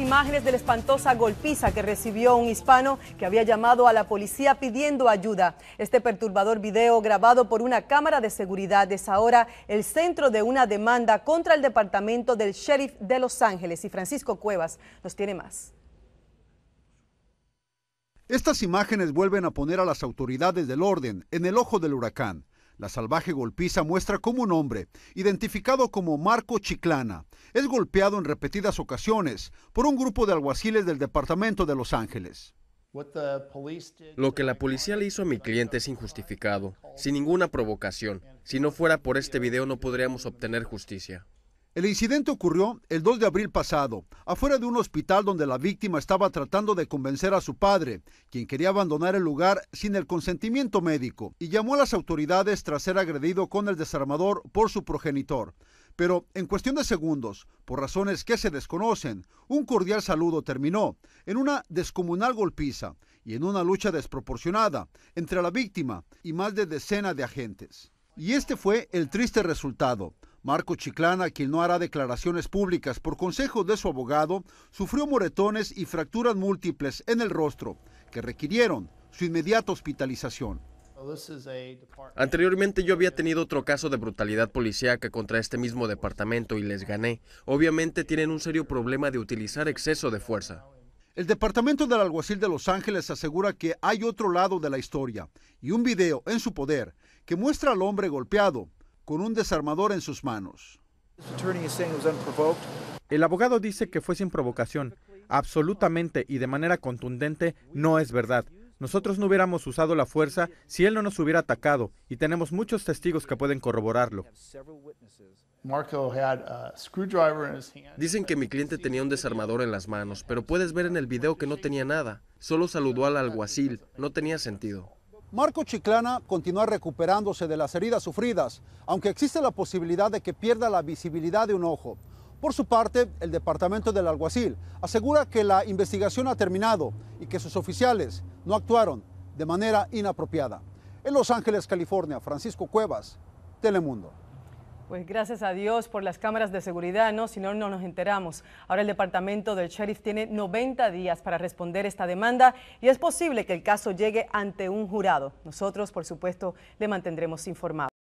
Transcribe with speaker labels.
Speaker 1: Imágenes de la espantosa golpiza que recibió un hispano que había llamado a la policía pidiendo ayuda. Este perturbador video grabado por una cámara de seguridad es ahora el centro de una demanda contra el departamento del sheriff de Los Ángeles. Y Francisco Cuevas nos tiene más.
Speaker 2: Estas imágenes vuelven a poner a las autoridades del orden en el ojo del huracán la salvaje golpiza muestra cómo un hombre, identificado como Marco Chiclana, es golpeado en repetidas ocasiones por un grupo de alguaciles del departamento de Los Ángeles. Lo que la policía
Speaker 3: le hizo a mi cliente es injustificado, sin ninguna provocación. Si no fuera por este video no podríamos obtener justicia.
Speaker 2: El incidente ocurrió el 2 de abril pasado, afuera de un hospital donde la víctima estaba tratando de convencer a su padre, quien quería abandonar el lugar sin el consentimiento médico, y llamó a las autoridades tras ser agredido con el desarmador por su progenitor. Pero en cuestión de segundos, por razones que se desconocen, un cordial saludo terminó en una descomunal golpiza y en una lucha desproporcionada entre la víctima y más de decena de agentes. Y este fue el triste resultado. Marco Chiclana, quien no hará declaraciones públicas por consejo de su abogado, sufrió moretones y fracturas múltiples en el rostro que requirieron su inmediata hospitalización. Anteriormente yo había tenido otro caso de brutalidad policíaca
Speaker 3: contra este mismo departamento y les gané. Obviamente tienen un serio problema de utilizar exceso de fuerza.
Speaker 2: El departamento del alguacil de Los Ángeles asegura que hay otro lado de la historia y un video en su poder que muestra al hombre golpeado con un desarmador en sus manos. El abogado dice que fue sin provocación.
Speaker 3: Absolutamente y de manera contundente no es verdad. Nosotros no hubiéramos usado la fuerza si él no nos hubiera atacado y tenemos muchos testigos que pueden corroborarlo. Dicen que mi cliente tenía un desarmador en las manos, pero puedes ver en el video que no tenía nada. Solo saludó al alguacil, no tenía sentido.
Speaker 2: Marco Chiclana continúa recuperándose de las heridas sufridas, aunque existe la posibilidad de que pierda la visibilidad de un ojo. Por su parte, el departamento del alguacil asegura que la investigación ha terminado y que sus oficiales no actuaron de manera inapropiada. En Los Ángeles, California, Francisco Cuevas, Telemundo.
Speaker 1: Pues gracias a Dios por las cámaras de seguridad, ¿no? Si no, no nos enteramos. Ahora el departamento del sheriff tiene 90 días para responder esta demanda y es posible que el caso llegue ante un jurado. Nosotros, por supuesto, le mantendremos informado.